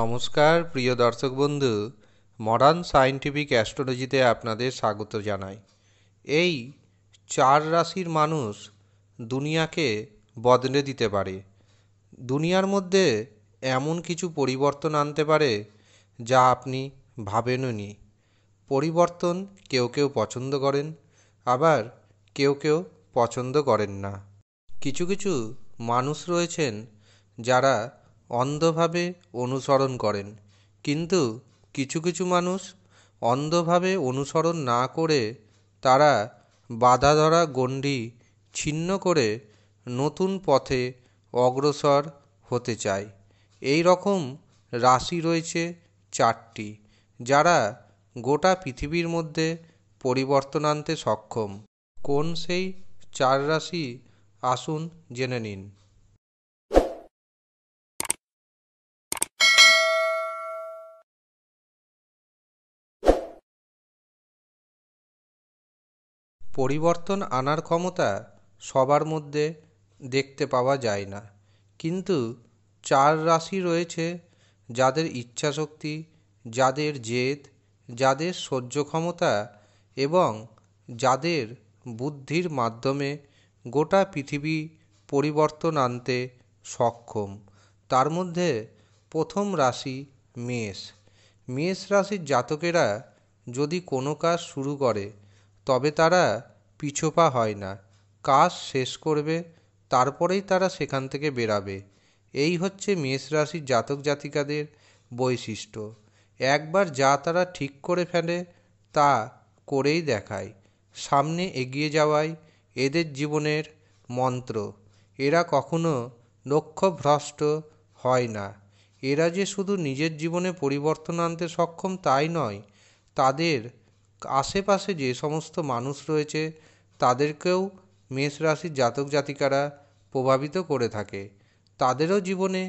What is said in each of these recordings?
নমস্কার প্রিয় দর্শক বন্ধু মডার্ন সায়েন্টিফিক অ্যাস্ট্রোলজিতে আপনাদের স্বাগত জানাই এই চার রাশির মানুষ দুনিয়াকে বদলে দিতে পারে দুনিয়ার মধ্যে এমন কিছু পরিবর্তন আনতে পারে যা আপনি ভাবেননি পরিবর্তন কেউ কেউ পছন্দ করেন আবার কেউ কেউ পছন্দ করেন না কিছু কিছু মানুষ রয়েছেন যারা অন্ধভাবে অনুসরণ করেন কিন্তু কিছু কিছু মানুষ অন্ধভাবে অনুসরণ না করে তারা ধরা গণ্ডি ছিন্ন করে নতুন পথে অগ্রসর হতে চায় এই রকম রাশি রয়েছে চারটি যারা গোটা পৃথিবীর মধ্যে পরিবর্তন আনতে সক্ষম কোন সেই চার রাশি আসুন জেনে নিন পরিবর্তন আনার ক্ষমতা সবার মধ্যে দেখতে পাওয়া যায় না কিন্তু চার রাশি রয়েছে যাদের ইচ্ছাশক্তি যাদের জেদ যাদের সহ্য ক্ষমতা এবং যাদের বুদ্ধির মাধ্যমে গোটা পৃথিবী পরিবর্তন আনতে সক্ষম তার মধ্যে প্রথম রাশি মেষ মেষ রাশির জাতকেরা যদি কোনো কাজ শুরু করে তবে তারা পিছোপা হয় না কাজ শেষ করবে তারপরেই তারা সেখান থেকে বেরাবে এই হচ্ছে মেষ রাশির জাতক জাতিকাদের বৈশিষ্ট্য একবার যা তারা ঠিক করে ফেলে তা করেই দেখায় সামনে এগিয়ে যাওয়াই এদের জীবনের মন্ত্র এরা কখনো লক্ষ্যভ্রষ্ট হয় না এরা যে শুধু নিজের জীবনে পরিবর্তন আনতে সক্ষম তাই নয় তাদের আশেপাশে যে সমস্ত মানুষ রয়েছে তাদেরকেও মেষ রাশির জাতক জাতিকারা প্রভাবিত করে থাকে তাদেরও জীবনে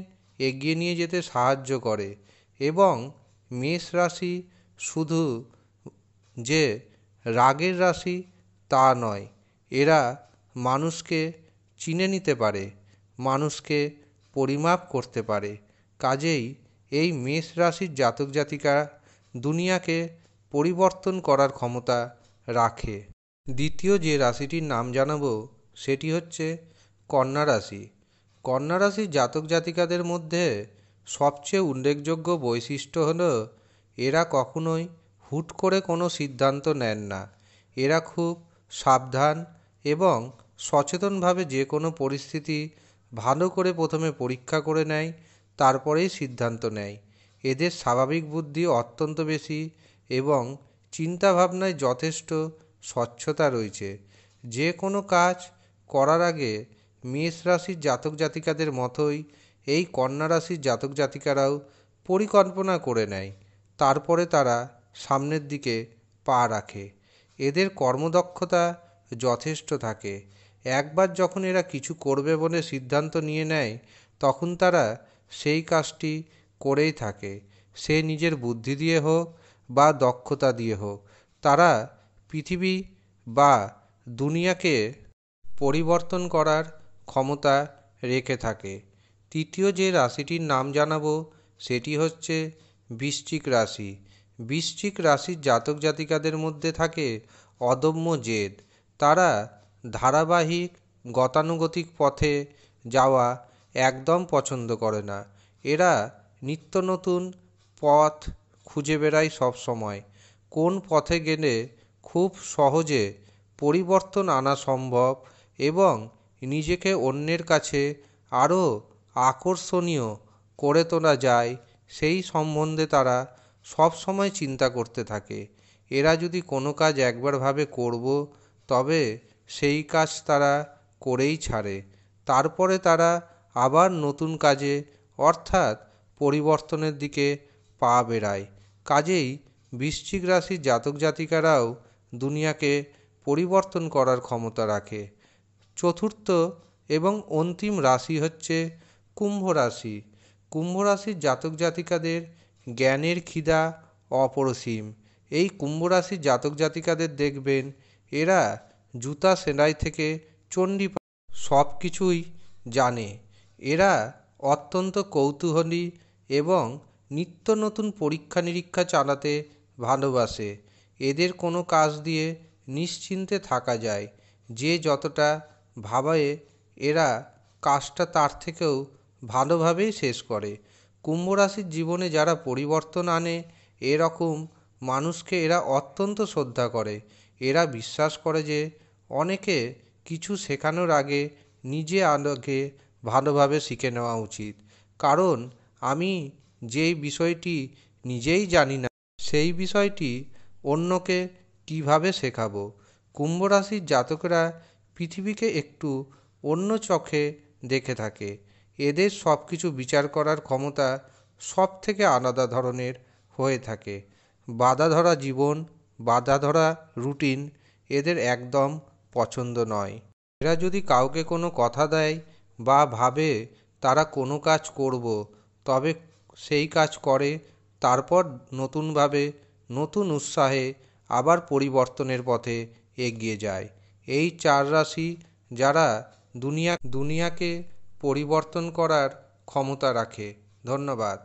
এগিয়ে নিয়ে যেতে সাহায্য করে এবং মেষ রাশি শুধু যে রাগের রাশি তা নয় এরা মানুষকে চিনে নিতে পারে মানুষকে পরিমাপ করতে পারে কাজেই এই মেষ রাশির জাতক জাতিকা দুনিয়াকে পরিবর্তন করার ক্ষমতা রাখে দ্বিতীয় যে রাশিটির নাম জানাবো সেটি হচ্ছে কন্যা রাশি কন্যা রাশির জাতক জাতিকাদের মধ্যে সবচেয়ে উল্লেখযোগ্য বৈশিষ্ট্য হল এরা কখনোই হুট করে কোনো সিদ্ধান্ত নেন না এরা খুব সাবধান এবং সচেতনভাবে যে কোনো পরিস্থিতি ভালো করে প্রথমে পরীক্ষা করে নেয় তারপরেই সিদ্ধান্ত নেয় এদের স্বাভাবিক বুদ্ধি অত্যন্ত বেশি এবং চিন্তাভাবনায় যথেষ্ট স্বচ্ছতা রয়েছে যে কোনো কাজ করার আগে মেষ রাশির জাতক জাতিকাদের মতোই এই কন্যা রাশির জাতক জাতিকারাও পরিকল্পনা করে নেয় তারপরে তারা সামনের দিকে পা রাখে এদের কর্মদক্ষতা যথেষ্ট থাকে একবার যখন এরা কিছু করবে বলে সিদ্ধান্ত নিয়ে নেয় তখন তারা সেই কাজটি করেই থাকে সে নিজের বুদ্ধি দিয়ে হোক বা দক্ষতা দিয়ে হোক তারা পৃথিবী বা দুনিয়াকে পরিবর্তন করার ক্ষমতা রেখে থাকে তৃতীয় যে রাশিটির নাম জানাবো সেটি হচ্ছে বৃশ্চিক রাশি বৃশ্চিক রাশির জাতক জাতিকাদের মধ্যে থাকে অদম্য জেদ তারা ধারাবাহিক গতানুগতিক পথে যাওয়া একদম পছন্দ করে না এরা নিত্য নতুন পথ খুঁজে বেড়াই সবসময় কোন পথে গেলে খুব সহজে পরিবর্তন আনা সম্ভব এবং নিজেকে অন্যের কাছে আরও আকর্ষণীয় করে তোলা যায় সেই সম্বন্ধে তারা সবসময় চিন্তা করতে থাকে এরা যদি কোনো কাজ একবারভাবে করব তবে সেই কাজ তারা করেই ছাড়ে তারপরে তারা আবার নতুন কাজে অর্থাৎ পরিবর্তনের দিকে পা বেড়ায় কাজেই বৃশ্চিক রাশির জাতক জাতিকারাও দুনিয়াকে পরিবর্তন করার ক্ষমতা রাখে চতুর্থ এবং অন্তিম রাশি হচ্ছে কুম্ভ রাশি কুম্ভ রাশির জাতক জাতিকাদের জ্ঞানের খিদা অপরসীম এই কুম্ভ রাশির জাতক জাতিকাদের দেখবেন এরা জুতা সেলাই থেকে চণ্ডী সব কিছুই জানে এরা অত্যন্ত কৌতূহলী এবং নিত্য নতুন পরীক্ষা নিরীক্ষা চালাতে ভালোবাসে এদের কোনো কাজ দিয়ে নিশ্চিন্তে থাকা যায় যে যতটা ভাবে এরা কাজটা তার থেকেও ভালোভাবেই শেষ করে কুম্ভরাশির জীবনে যারা পরিবর্তন আনে এরকম মানুষকে এরা অত্যন্ত শ্রদ্ধা করে এরা বিশ্বাস করে যে অনেকে কিছু শেখানোর আগে নিজে আলোকে ভালোভাবে শিখে নেওয়া উচিত কারণ আমি যেই বিষয়টি নিজেই জানি না সেই বিষয়টি অন্যকে কীভাবে শেখাবো কুম্ভ রাশির জাতকরা পৃথিবীকে একটু অন্য চোখে দেখে থাকে এদের সব কিছু বিচার করার ক্ষমতা সব থেকে আলাদা ধরনের হয়ে থাকে বাধা ধরা জীবন বাধা ধরা রুটিন এদের একদম পছন্দ নয় এরা যদি কাউকে কোনো কথা দেয় বা ভাবে তারা কোনো কাজ করব তবে সেই কাজ করে তারপর নতুনভাবে নতুন উৎসাহে আবার পরিবর্তনের পথে এগিয়ে যায় এই চার রাশি যারা দুনিয়া দুনিয়াকে পরিবর্তন করার ক্ষমতা রাখে ধন্যবাদ